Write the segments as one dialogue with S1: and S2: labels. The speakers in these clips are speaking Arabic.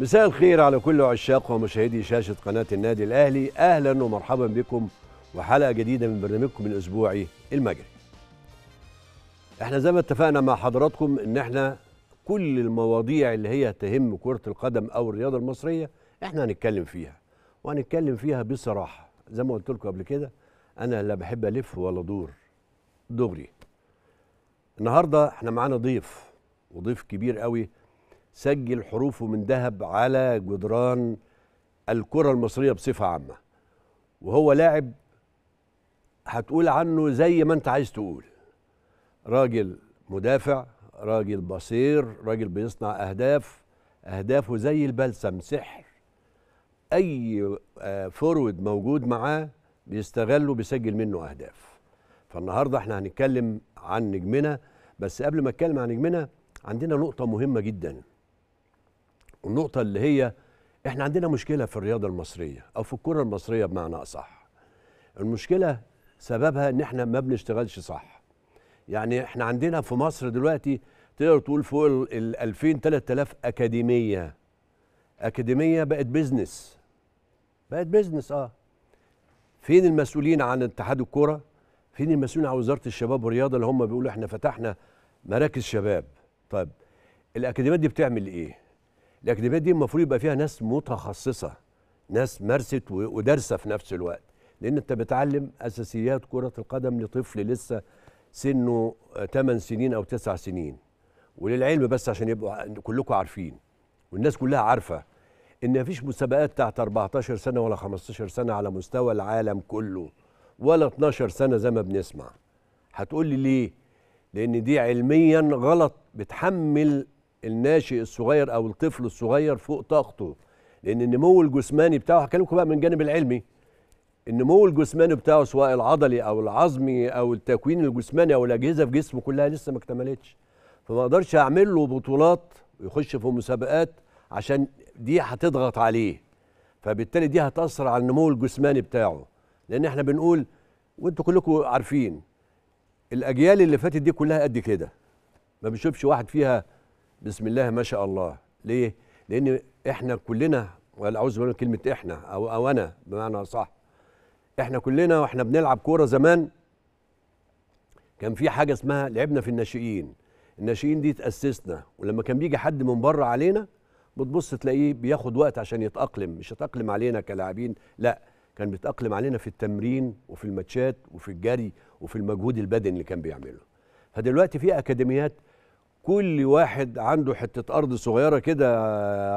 S1: مساء الخير على كل عشاق ومشاهدي شاشة قناة النادي الأهلي أهلا ومرحبا بكم وحلقة جديدة من برنامجكم الأسبوعي المجري احنا زي ما اتفقنا مع حضراتكم ان احنا كل المواضيع اللي هي تهم كرة القدم أو الرياضة المصرية احنا هنتكلم فيها وهنتكلم فيها بصراحة زي ما قلت لكم قبل كده أنا لا بحب ألف ولا دور دغري النهاردة احنا معانا ضيف وضيف كبير قوي سجل حروفه من ذهب على جدران الكرة المصرية بصفة عامة وهو لاعب هتقول عنه زي ما انت عايز تقول راجل مدافع راجل بصير راجل بيصنع أهداف أهدافه زي البلسم سحر أي آه، فورود موجود معاه بيستغله بيسجل منه أهداف فالنهاردة احنا هنتكلم عن نجمنا بس قبل ما اتكلم عن نجمنا عندنا نقطة مهمة جداً النقطه اللي هي احنا عندنا مشكله في الرياضه المصريه او في الكره المصريه بمعنى اصح المشكله سببها ان احنا ما بنشتغلش صح يعني احنا عندنا في مصر دلوقتي تقدر تقول فوق ال 2000 3000 اكاديميه اكاديميه بقت بيزنس بقت بيزنس اه فين المسؤولين عن اتحاد الكوره فين المسؤولين عن وزاره الشباب والرياضه اللي هم بيقولوا احنا فتحنا مراكز شباب طيب الاكاديميات دي بتعمل ايه الاكاديميات دي المفروض يبقى فيها ناس متخصصه ناس مارست ودارسه في نفس الوقت لان انت بتعلم اساسيات كره القدم لطفل لسه سنه 8 سنين او 9 سنين وللعلم بس عشان يبقوا كلكم عارفين والناس كلها عارفه ان مفيش مسابقات تحت 14 سنه ولا 15 سنه على مستوى العالم كله ولا 12 سنه زي ما بنسمع هتقول لي ليه لان دي علميا غلط بتحمل الناشئ الصغير او الطفل الصغير فوق طاقته لان النمو الجسماني بتاعه هكلمكم بقى من الجانب العلمي النمو الجسماني بتاعه سواء العضلي او العظمي او التكوين الجسماني او الاجهزه في جسمه كلها لسه ما اكتملتش فما اقدرش اعمل له بطولات ويخش في مسابقات عشان دي هتضغط عليه فبالتالي دي هتاثر على النمو الجسماني بتاعه لان احنا بنقول وانتوا كلكم عارفين الاجيال اللي فاتت دي كلها قد كده ما بنشوفش واحد فيها بسم الله ما شاء الله ليه لان احنا كلنا ولا اعوذ بالله من كلمه احنا او او انا بمعنى صح احنا كلنا واحنا بنلعب كوره زمان كان في حاجه اسمها لعبنا في الناشئين الناشئين دي تاسسنا ولما كان بيجي حد من بره علينا بتبص تلاقيه بياخد وقت عشان يتاقلم مش يتاقلم علينا كلاعبين لا كان بيتاقلم علينا في التمرين وفي الماتشات وفي الجري وفي المجهود البدني اللي كان بيعمله فدلوقتي في اكاديميات كل واحد عنده حته ارض صغيره كده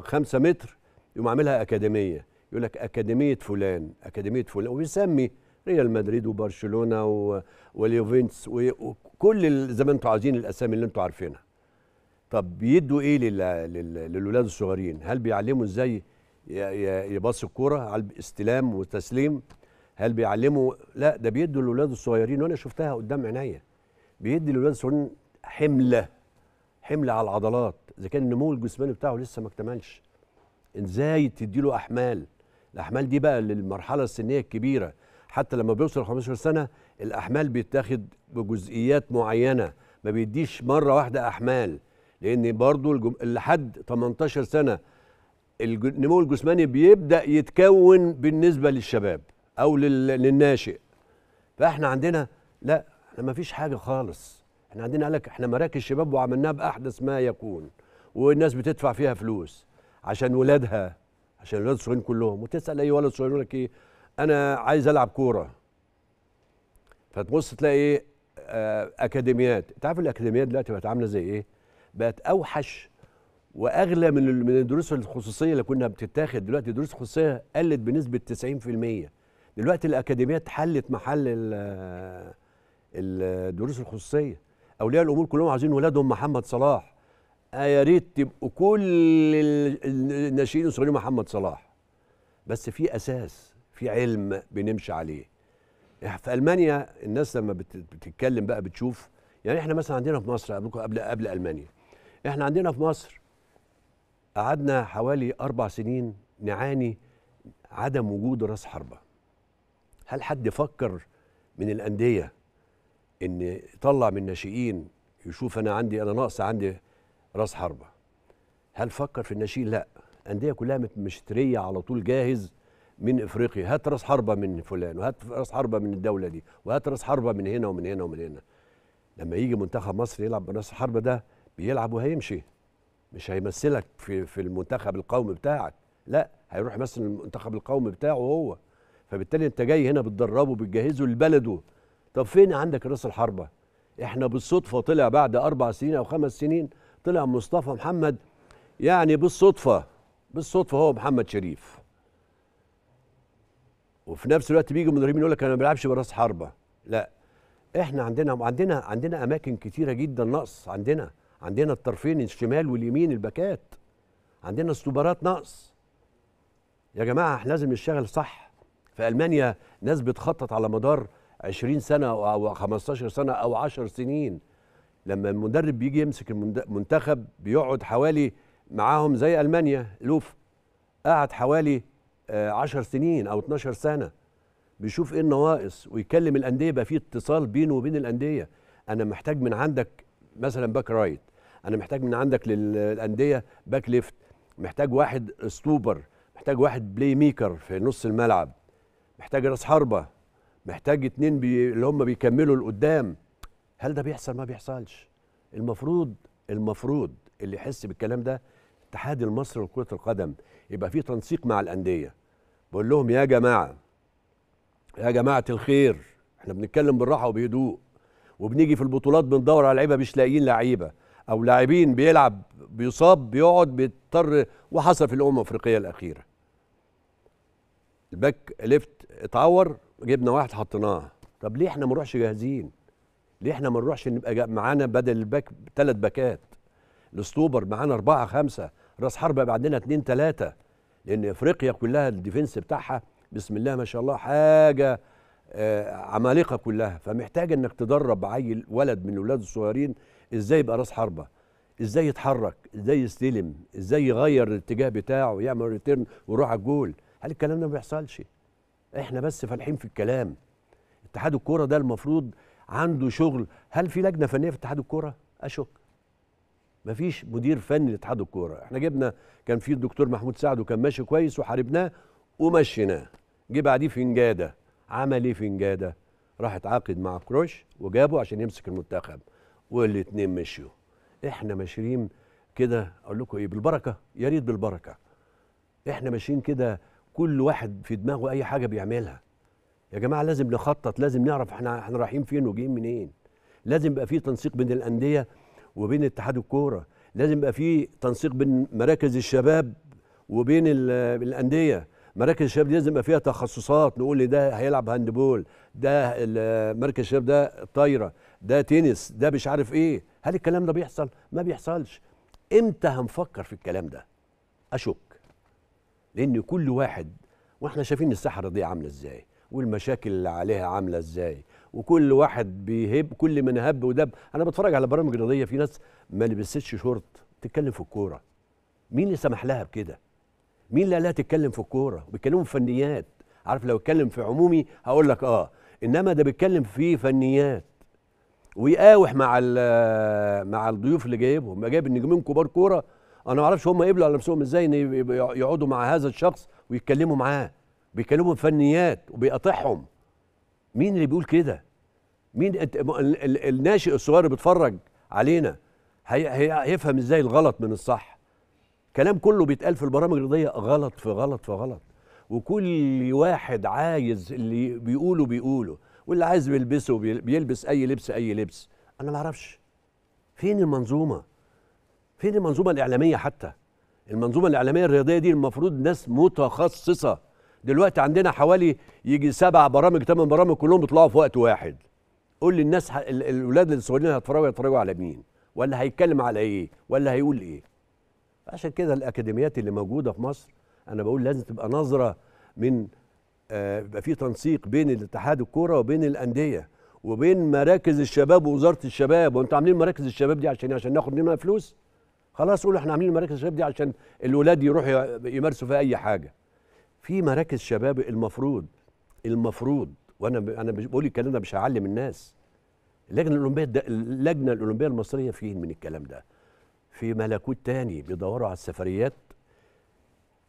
S1: خمسة متر يقوم عاملها اكاديميه يقول لك اكاديميه فلان اكاديميه فلان ويسمي ريال مدريد وبرشلونه واليوفنتس وكل زي ما انتم عايزين الاسامي اللي انتم عارفينها طب بيدوا ايه للولاد الصغيرين هل بيعلموا ازاي يباصوا الكوره على استلام وتسليم هل بيعلموا لا ده بيدوا للولاد الصغيرين وانا شفتها قدام عينيا بيدي للولاد الصغيرين حمله حمل على العضلات اذا كان النمو الجسماني بتاعه لسه ما اكتملش ازاي تديله احمال الاحمال دي بقى للمرحله السنيه الكبيره حتى لما بيوصل 15 سنه الاحمال بيتاخد بجزئيات معينه ما بيديش مره واحده احمال لان برضو الجم... لحد 18 سنه النمو الجسماني بيبدا يتكون بالنسبه للشباب او لل... للناشئ فاحنا عندنا لا احنا ما فيش حاجه خالص احنا عندنا قال لك احنا مراكز شباب وعملناها باحدث ما يكون والناس بتدفع فيها فلوس عشان ولادها عشان الولاد الصغيرين كلهم وتسال اي ولد صغير يقول لك ايه انا عايز العب كوره فتبص تلاقي ايه اكاديميات انت عارف الاكاديميات دلوقتي بقت عامله زي ايه بقت اوحش واغلى من من الدروس الخصوصيه اللي كنا بتتاخد دلوقتي الدروس الخصوصيه قلت بنسبه 90% دلوقتي الاكاديميات حلت محل آه، الدروس الخصوصيه اولياء الامور كلهم عاوزين ولادهم محمد صلاح آه، يا ريت تبقوا كل الناشئين الصغيرين محمد صلاح بس في اساس في علم بنمشي عليه في المانيا الناس لما بتتكلم بقى بتشوف يعني احنا مثلا عندنا في مصر قبل قبل, قبل المانيا احنا عندنا في مصر قعدنا حوالي اربع سنين نعاني عدم وجود راس حربه هل حد فكر من الانديه ان طلع من ناشئين يشوف انا عندي انا ناقص عندي راس حربه هل فكر في الناشئين لا انديه كلها مشتريه على طول جاهز من افريقيا هات راس حربه من فلان وهات راس حربه من الدوله دي وهات راس حربه من هنا ومن هنا ومن هنا لما يجي منتخب مصر يلعب براس الحربه ده بيلعب وهيمشي مش هيمثلك في في المنتخب القومي بتاعك لا هيروح يمثل المنتخب القومي بتاعه هو فبالتالي انت جاي هنا بتدربه بتجهزه لبلده طب فين عندك رأس الحربة احنا بالصدفة طلع بعد أربع سنين أو خمس سنين طلع مصطفى محمد يعني بالصدفة بالصدفة هو محمد شريف وفي نفس الوقت بيجي المدربين يقول لك انا ما بلعبش براس حربه لا احنا عندنا عندنا عندنا اماكن كثيره جدا نقص عندنا عندنا الطرفين الشمال واليمين الباكات عندنا السوبرات نقص يا جماعه احنا لازم نشتغل صح في المانيا ناس بتخطط على مدار 20 سنه او 15 سنه او 10 سنين لما المدرب بيجي يمسك المنتخب بيقعد حوالي معاهم زي المانيا لوف قعد حوالي 10 آه، سنين او 12 سنه بيشوف ايه النواقص ويكلم الانديه يبقى في اتصال بينه وبين الانديه انا محتاج من عندك مثلا باك رايت انا محتاج من عندك للانديه باك ليفت محتاج واحد ستوبر محتاج واحد بلاي ميكر في نص الملعب محتاج راس حربه محتاج اتنين بي اللي هم بيكملوا لقدام هل ده بيحصل ما بيحصلش المفروض المفروض اللي يحس بالكلام ده الاتحاد المصري لكرة القدم يبقى في تنسيق مع الأندية بقول لهم يا جماعة يا جماعة الخير احنا بنتكلم بالراحة وبهدوء وبنيجي في البطولات بندور على لعيبة مش لاقيين لعيبة أو لاعبين بيلعب بيصاب بيقعد بيضطر وحصل في الأمم الأفريقية الأخيرة الباك ليفت اتعور جبنا واحد حطيناه طب ليه احنا ما نروحش جاهزين ليه احنا ما نروحش نبقى معانا بدل الباك ثلاث باكات الاسطوبر معانا اربعه خمسه راس حربه يبقى عندنا اثنين ثلاثه لان افريقيا كلها الديفنس بتاعها بسم الله ما شاء الله حاجه آه عمالقه كلها فمحتاج انك تدرب عيل ولد من الاولاد الصغيرين ازاي يبقى راس حربه ازاي يتحرك ازاي يستلم ازاي يغير الاتجاه بتاعه يعمل ريتيرن ويروح على الجول هل الكلام ده ما بيحصلش احنا بس فالحين في الكلام اتحاد الكوره ده المفروض عنده شغل هل في لجنه فنيه في اتحاد الكوره اشك مفيش مدير فني لاتحاد الكوره احنا جبنا كان في الدكتور محمود سعد وكان ماشي كويس وحاربناه ومشيناه جه بعديه فنجاده عمل ايه فنجاده راح اتعاقد مع كروش وجابه عشان يمسك المنتخب والاثنين مشيوا احنا ماشيين كده اقول لكم ايه بالبركه يا ريت بالبركه احنا ماشيين كده كل واحد في دماغه اي حاجه بيعملها يا جماعه لازم نخطط لازم نعرف احنا احنا رايحين فين وجايين منين لازم يبقى في تنسيق بين الانديه وبين اتحاد الكوره لازم يبقى في تنسيق بين مراكز الشباب وبين الانديه مراكز الشباب لازم يبقى فيها تخصصات نقول إيه، ده هيلعب هاندبول ده مركز الشباب ده طايره ده تنس ده مش عارف ايه هل الكلام ده بيحصل ما بيحصلش امتى هنفكر في الكلام ده اشك لان كل واحد واحنا شايفين السحره دي عامله ازاي والمشاكل اللي عليها عامله ازاي وكل واحد بيهب كل من هب ودب انا بتفرج على برامج رياضيه في ناس ما لبستش شورت تتكلم في الكوره مين اللي سمح لها بكده مين اللي قالها تتكلم في الكوره بيتكلموا في فنيات عارف لو اتكلم في عمومي هقول لك اه انما ده بيتكلم في فنيات ويقاوح مع مع الضيوف اللي جايبهم جايب النجمين كبار كوره انا ما اعرفش هم قبلوا على نفسهم ازاي ان يقعدوا مع هذا الشخص ويتكلموا معاه بيكلموا بفنيات وبيقاطعهم مين اللي بيقول كده مين الناشئ الصغير اللي بيتفرج علينا هيفهم ازاي الغلط من الصح كلام كله بيتقال في البرامج الرياضيه غلط في غلط في غلط وكل واحد عايز اللي بيقوله بيقوله واللي عايز بيلبسه بيلبس اي لبس اي لبس انا ما اعرفش فين المنظومه فين المنظومه الاعلاميه حتى المنظومه الاعلاميه الرياضيه دي المفروض ناس متخصصه دلوقتي عندنا حوالي يجي سبع برامج ثمان برامج كلهم بيطلعوا في وقت واحد قول للناس الاولاد الصغيرين هيتفرجوا هيتفرجوا على مين ولا هيتكلم على ايه ولا هيقول ايه عشان كده الاكاديميات اللي موجوده في مصر انا بقول لازم تبقى نظره من آه، يبقى آه في تنسيق بين الاتحاد الكوره وبين الانديه وبين مراكز الشباب ووزاره الشباب وانتوا عاملين مراكز الشباب دي عشان إيه؟ عشان ناخد منها فلوس خلاص قولوا احنا عاملين مراكز شباب دي عشان الولاد يروحوا يمارسوا فيها اي حاجه في مراكز شباب المفروض المفروض وانا ب... انا بقول الكلام ده مش هعلم الناس اللجنه الاولمبيه ده اللجنه الاولمبيه المصريه فين من الكلام ده في ملكوت تاني بيدوروا على السفريات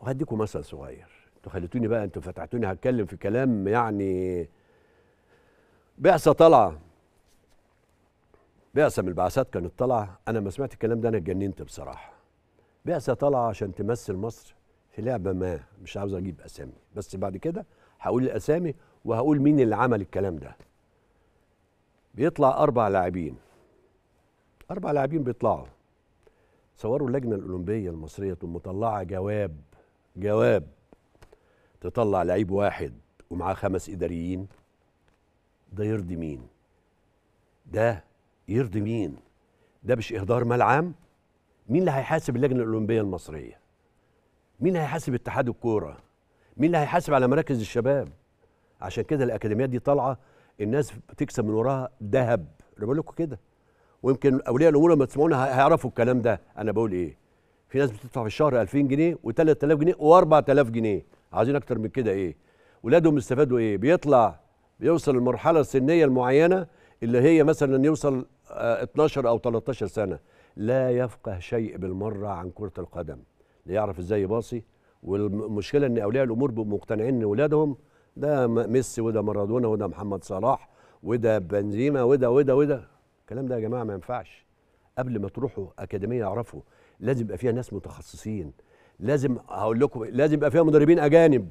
S1: وهديكم مثل صغير انتوا خليتوني بقى انتوا فتحتوني هتكلم في كلام يعني بعثه طالعه بعثه من البعثات كانت طالعه انا ما سمعت الكلام ده انا اتجننت بصراحه بعثه طالعه عشان تمثل مصر في لعبه ما مش عاوز اجيب اسامي بس بعد كده هقول الاسامي وهقول مين اللي عمل الكلام ده بيطلع اربع لاعبين اربع لاعبين بيطلعوا صوروا اللجنه الاولمبيه المصريه تقوم مطلعه جواب جواب تطلع لعيب واحد ومعاه خمس اداريين ده يرضي مين ده يرضي مين ده مش اهدار مال عام مين اللي هيحاسب اللجنه الاولمبيه المصريه مين اللي هيحاسب اتحاد الكوره مين اللي هيحاسب على مراكز الشباب عشان كده الاكاديميات دي طالعه الناس بتكسب من وراها ذهب انا بقول لكم كده ويمكن اولياء الامور لما تسمعونا هيعرفوا الكلام ده انا بقول ايه في ناس بتدفع في الشهر 2000 جنيه و3000 جنيه و4000 جنيه عايزين اكتر من كده ايه ولادهم استفادوا ايه بيطلع بيوصل المرحله السنيه المعينه اللي هي مثلا يوصل 12 آه، او 13 سنه لا يفقه شيء بالمره عن كره القدم لا يعرف ازاي يباصي والمشكله ان اولياء الامور مقتنعين ان اولادهم ده ميسي وده مارادونا وده محمد صلاح وده بنزيما وده وده وده الكلام ده يا جماعه ما ينفعش قبل ما تروحوا اكاديميه اعرفوا لازم يبقى فيها ناس متخصصين لازم هقول لكم لازم يبقى فيها مدربين اجانب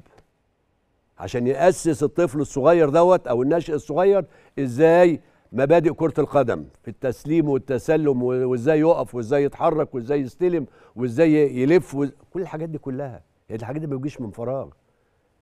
S1: عشان ياسس الطفل الصغير دوت او الناشئ الصغير ازاي مبادئ كرة القدم في التسليم والتسلم وازاي يقف وازاي يتحرك وازاي يستلم وازاي يلف وز... كل الحاجات دي كلها يعني الحاجات دي ما بتجيش من فراغ